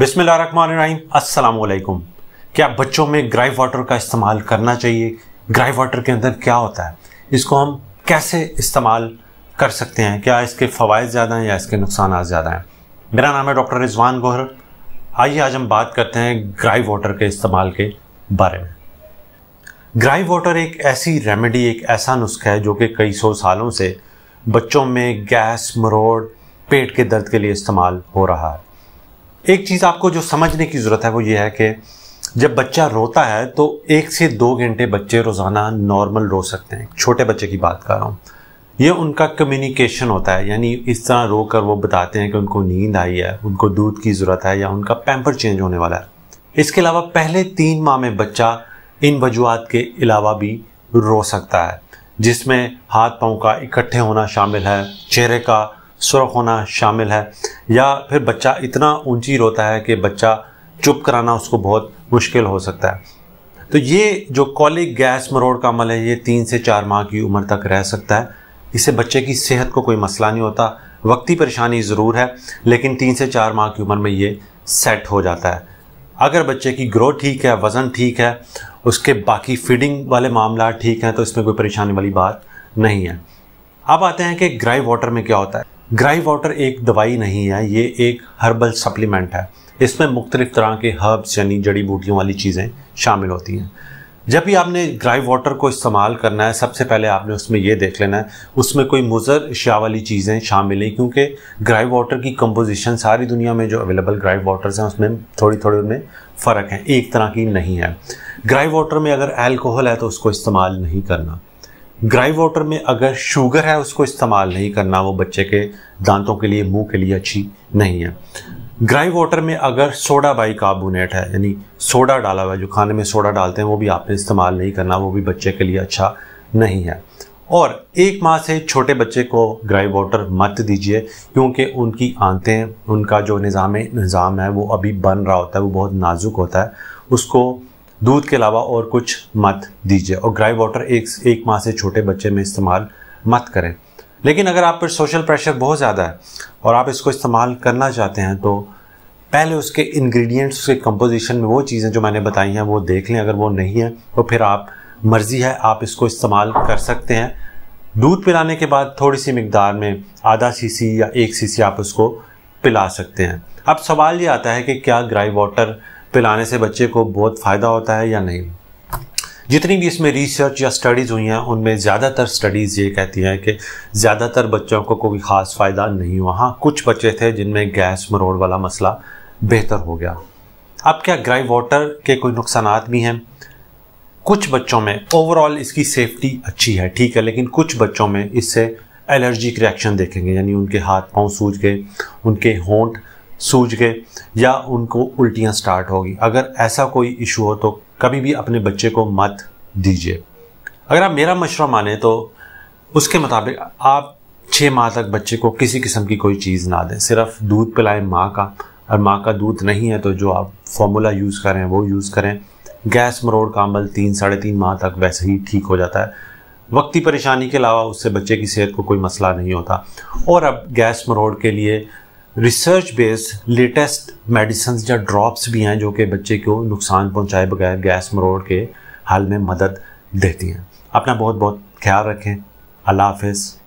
अस्सलाम वालेकुम क्या बच्चों में ग्राई वाटर का इस्तेमाल करना चाहिए ग्राई वाटर के अंदर क्या होता है इसको हम कैसे इस्तेमाल कर सकते हैं क्या इसके फ़वाद ज़्यादा हैं या इसके नुकसान ज़्यादा हैं मेरा नाम है डॉक्टर रिजवान गोहर आइए आज हम बात करते हैं ग्राई वाटर के इस्तेमाल के बारे में ग्राई वाटर एक ऐसी रेमेडी एक ऐसा नुस्खा है जो कि कई सौ सालों से बच्चों में गैस मरोड़ पेट के दर्द के लिए इस्तेमाल हो रहा है एक चीज़ आपको जो समझने की ज़रूरत है वो ये है कि जब बच्चा रोता है तो एक से दो घंटे बच्चे रोज़ाना नॉर्मल रो सकते हैं छोटे बच्चे की बात कर रहा हूँ ये उनका कम्युनिकेशन होता है यानी इस तरह रो कर वो बताते हैं कि उनको नींद आई है उनको दूध की ज़रूरत है या उनका पैम्पर चेंज होने वाला है इसके अलावा पहले तीन माह में बच्चा इन वजूहत के अलावा भी रो सकता है जिसमें हाथ पाँव का इकट्ठे होना शामिल है चेहरे का सुरख होना शामिल है या फिर बच्चा इतना ऊंची रोता है कि बच्चा चुप कराना उसको बहुत मुश्किल हो सकता है तो ये जो कॉलिक गैस मरोड़ का अमल है ये तीन से चार माह की उम्र तक रह सकता है इससे बच्चे की सेहत को कोई मसला नहीं होता वक्ती परेशानी ज़रूर है लेकिन तीन से चार माह की उम्र में ये सेट हो जाता है अगर बच्चे की ग्रोथ ठीक है वज़न ठीक है उसके बाकी फीडिंग वाले मामला ठीक हैं तो इसमें कोई परेशानी वाली बात नहीं है अब आते हैं कि ग्राई वाटर में क्या होता है ग्राई वाटर एक दवाई नहीं है ये एक हर्बल सप्लीमेंट है इसमें मुख्तलिफ तरह के हर्ब्स यानी जड़ी बूटियों वाली चीज़ें शामिल होती हैं जब भी आपने ग्राई वाटर को इस्तेमाल करना है सबसे पहले आपने उसमें यह देख लेना है उसमें कोई मुजर अशिया वाली चीज़ें शामिल हैं क्योंकि ग्राई वाटर की कंपोजिशन सारी दुनिया में जो अवेलेबल ग्राई वाटर्स हैं उसमें थोड़ी थोड़ी उनमें फ़र्क है एक तरह की नहीं है ग्राई वाटर में अगर एल्कोहल है तो उसको इस्तेमाल नहीं करना ग्राई वाटर में अगर शुगर है उसको इस्तेमाल नहीं करना वो बच्चे के दांतों के लिए मुंह के लिए अच्छी नहीं है ग्राई वाटर में अगर सोडा बाई कार्बोनेट है यानी सोडा डाला हुआ जो खाने में सोडा डालते हैं वो भी आपने इस्तेमाल नहीं करना वो भी बच्चे के लिए अच्छा नहीं है और एक माह से छोटे बच्चे को ग्राई वाटर मत दीजिए क्योंकि उनकी आंतें उनका जो निज़ाम निज़ाम है वो अभी बन रहा होता है वो बहुत नाजुक होता है उसको दूध के अलावा और कुछ मत दीजिए और ड्राई वाटर एक एक माह से छोटे बच्चे में इस्तेमाल मत करें लेकिन अगर आप पर सोशल प्रेशर बहुत ज़्यादा है और आप इसको इस्तेमाल करना चाहते हैं तो पहले उसके इंग्रेडिएंट्स उसके कंपोजिशन में वो चीज़ें जो मैंने बताई हैं वो देख लें अगर वो नहीं है तो फिर आप मर्ज़ी है आप इसको इस्तेमाल कर सकते हैं दूध पिलाने के बाद थोड़ी सी मकदार में आधा सीसी या एक सीसी आप उसको पिला सकते हैं अब सवाल ये आता है कि क्या ग्राई वाटर पिलाने से बच्चे को बहुत फ़ायदा होता है या नहीं जितनी भी इसमें रिसर्च या स्टडीज़ हुई हैं उनमें ज़्यादातर स्टडीज़ ये कहती हैं कि ज़्यादातर बच्चों को कोई ख़ास फ़ायदा नहीं हुआ हाँ कुछ बच्चे थे जिनमें गैस मरोड़ वाला मसला बेहतर हो गया अब क्या ग्राई वाटर के कोई नुकसान भी हैं कुछ बच्चों में ओवरऑल इसकी सेफ्टी अच्छी है ठीक है लेकिन कुछ बच्चों में इससे एलर्जिक रिएक्शन देखेंगे यानी उनके हाथ पांव सूज गए उनके होंठ सूझ गए या उनको उल्टियाँ स्टार्ट होगी अगर ऐसा कोई इशू हो तो कभी भी अपने बच्चे को मत दीजिए अगर आप मेरा मशवरा माने तो उसके मुताबिक आप छः माह तक बच्चे को किसी किस्म की कोई चीज़ ना दें सिर्फ दूध पिलाएं माँ का और माँ का दूध नहीं है तो जो आप फॉर्मूला यूज़ करें वो यूज़ करें गैस मरोड़ का अमल तीन साढ़े तीन माह तक वैसे ही ठीक हो जाता है वक्ती परेशानी के अलावा उससे बच्चे की सेहत को कोई मसला नहीं होता और अब गैस मरोड़ के लिए रिसर्च बेस्ड लेटेस्ट मेडिसन या ड्रॉप्स भी हैं जो कि बच्चे को नुकसान पहुंचाए बगैर गैस मरोड़ के हाल में मदद देती हैं अपना बहुत बहुत ख्याल रखें अल्लाह हाफिज़